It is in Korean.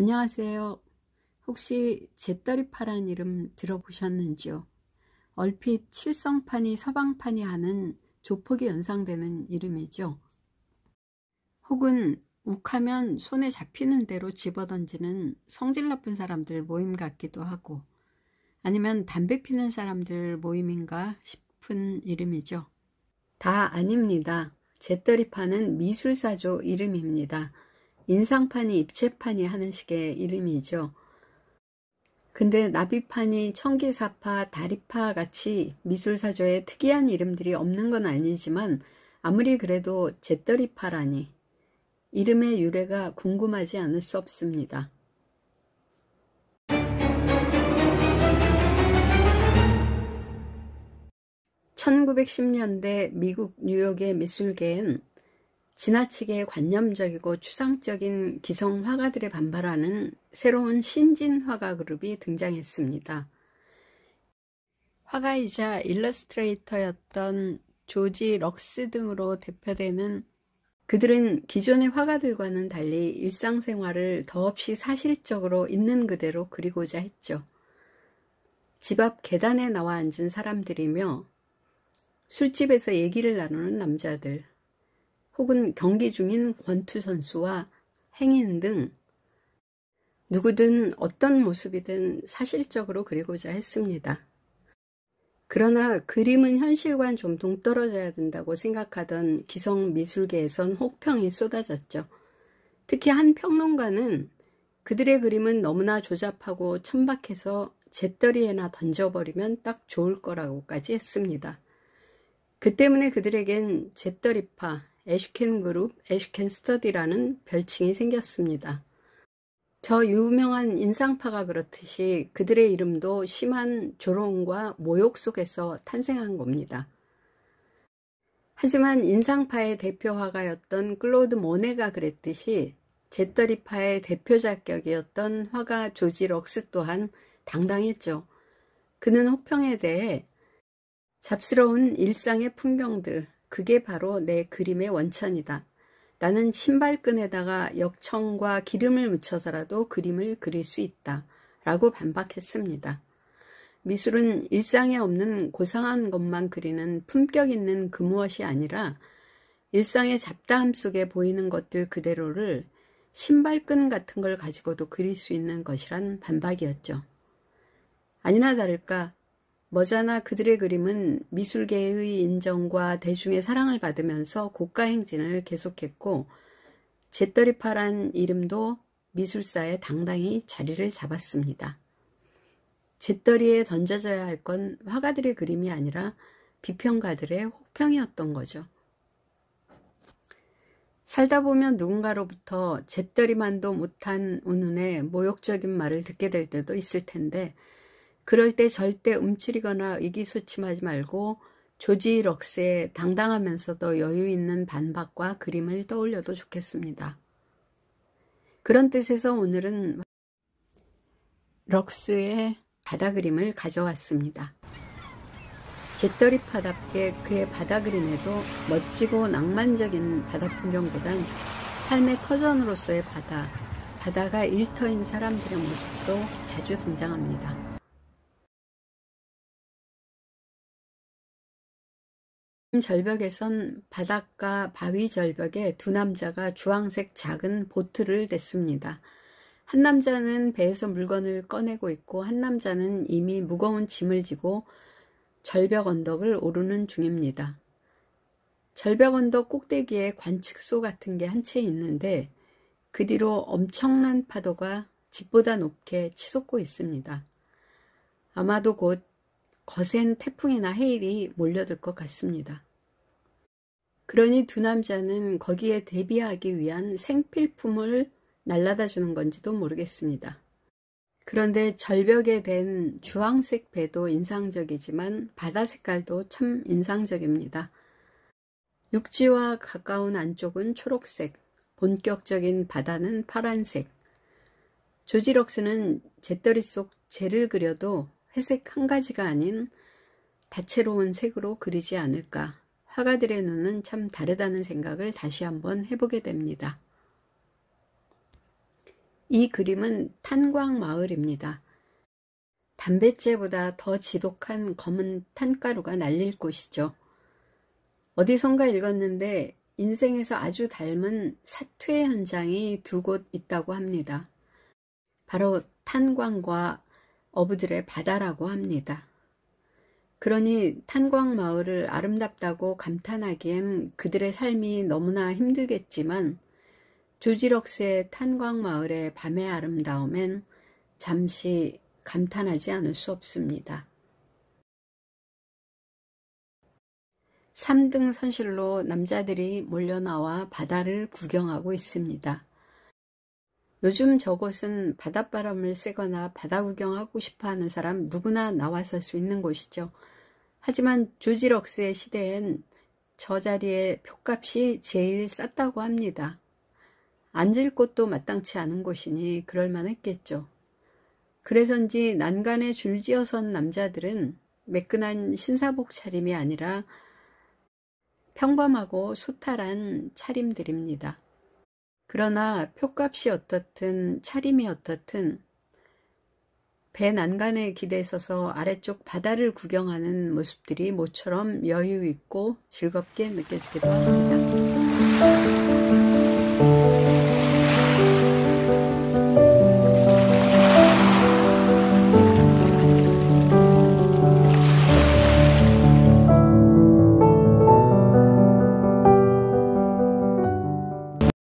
안녕하세요. 혹시 제떨이파란 이름 들어보셨는지요? 얼핏 칠성파니 서방파니 하는 조폭이 연상되는 이름이죠. 혹은 욱하면 손에 잡히는 대로 집어던지는 성질 나쁜 사람들 모임 같기도 하고 아니면 담배 피는 사람들 모임인가 싶은 이름이죠. 다 아닙니다. 제떨이파는 미술사조 이름입니다. 인상판이 입체판이 하는 식의 이름이죠. 근데 나비판이 청기사파, 다리파 같이 미술사조에 특이한 이름들이 없는 건 아니지만 아무리 그래도 제떨이파라니 이름의 유래가 궁금하지 않을 수 없습니다. (1910년대) 미국 뉴욕의 미술계엔 지나치게 관념적이고 추상적인 기성 화가들의 반발하는 새로운 신진 화가 그룹이 등장했습니다. 화가이자 일러스트레이터였던 조지 럭스 등으로 대표되는 그들은 기존의 화가들과는 달리 일상생활을 더없이 사실적으로 있는 그대로 그리고자 했죠. 집 앞 계단에 나와 앉은 사람들이며 술집에서 얘기를 나누는 남자들, 혹은 경기 중인 권투 선수와 행인 등 누구든 어떤 모습이든 사실적으로 그리고자 했습니다. 그러나 그림은 현실과는 좀 동떨어져야 된다고 생각하던 기성 미술계에선 혹평이 쏟아졌죠. 특히 한 평론가는 그들의 그림은 너무나 조잡하고 천박해서 잿더리에나 던져버리면 딱 좋을 거라고까지 했습니다. 그 때문에 그들에겐 잿더리파 에슈켄 그룹, 에슈켄 스터디라는 별칭이 생겼습니다. 저 유명한 인상파가 그렇듯이 그들의 이름도 심한 조롱과 모욕 속에서 탄생한 겁니다. 하지만 인상파의 대표 화가였던 클로드 모네가 그랬듯이 제떨이파의 대표 작격이었던 화가 조지 럭스 또한 당당했죠. 그는 호평에 대해 잡스러운 일상의 풍경들, 그게 바로 내 그림의 원천이다. 나는 신발끈에다가 역청과 기름을 묻혀서라도 그림을 그릴 수 있다. 라고 반박했습니다. 미술은 일상에 없는 고상한 것만 그리는 품격 있는 그 무엇이 아니라 일상의 잡다함 속에 보이는 것들 그대로를 신발끈 같은 걸 가지고도 그릴 수 있는 것이란 반박이었죠. 아니나 다를까 머자나 그들의 그림은 미술계의 인정과 대중의 사랑을 받으면서 고가 행진을 계속했고 잿더리파란 이름도 미술사에 당당히 자리를 잡았습니다. 잿더리에 던져져야 할 건 화가들의 그림이 아니라 비평가들의 혹평이었던 거죠. 살다 보면 누군가로부터 잿더리만도 못한 운운의 모욕적인 말을 듣게 될 때도 있을 텐데 그럴 때 절대 움츠리거나 의기소침하지 말고 조지 럭스에 당당하면서도 여유 있는 반박과 그림을 떠올려도 좋겠습니다. 그런 뜻에서 오늘은 럭스의 바다 그림을 가져왔습니다. 잿더리 파답게 그의 바다 그림에도 멋지고 낭만적인 바다 풍경보단 삶의 터전으로서의 바다, 바다가 일터인 사람들의 모습도 자주 등장합니다. 절벽에선 바닷가 바위 절벽에 두 남자가 주황색 작은 보트를 댔습니다. 한 남자는 배에서 물건을 꺼내고 있고 한 남자는 이미 무거운 짐을 지고 절벽 언덕을 오르는 중입니다. 절벽 언덕 꼭대기에 관측소 같은 게 한 채 있는데 그 뒤로 엄청난 파도가 집보다 높게 치솟고 있습니다. 아마도 곧 거센 태풍이나 해일이 몰려들 것 같습니다. 그러니 두 남자는 거기에 대비하기 위한 생필품을 날라다 주는 건지도 모르겠습니다. 그런데 절벽에 된 주황색 배도 인상적이지만 바다 색깔도 참 인상적입니다. 육지와 가까운 안쪽은 초록색, 본격적인 바다는 파란색. 조지럭스는 잿더리 속 재를 그려도 회색 한 가지가 아닌 다채로운 색으로 그리지 않을까 화가들의 눈은 참 다르다는 생각을 다시 한번 해보게 됩니다. 이 그림은 탄광마을입니다. 담뱃재보다 더 지독한 검은 탄가루가 날릴 곳이죠. 어디선가 읽었는데 인생에서 아주 닮은 사투의 현장이 두 곳 있다고 합니다. 바로 탄광과 어부들의 바다라고 합니다. 그러니 탄광 마을을 아름답다고 감탄하기엔 그들의 삶이 너무나 힘들겠지만 조지럭스의 탄광 마을의 밤의 아름다움엔 잠시 감탄하지 않을 수 없습니다. 3등 선실로 남자들이 몰려나와 바다를 구경하고 있습니다. 요즘 저곳은 바닷바람을 쐬거나 바다 구경하고 싶어하는 사람 누구나 나왔을수 있는 곳이죠. 하지만 조지 럭스의 시대엔 저자리에 표값이 제일 쌌다고 합니다. 앉을 곳도 마땅치 않은 곳이니 그럴만 했겠죠. 그래서인지 난간에 줄지어선 남자들은 매끈한 신사복 차림이 아니라 평범하고 소탈한 차림들입니다. 그러나 표값이 어떻든 차림이 어떻든 배 난간에 기대서서 아래쪽 바다를 구경하는 모습들이 모처럼 여유 있고 즐겁게 느껴지기도 합니다.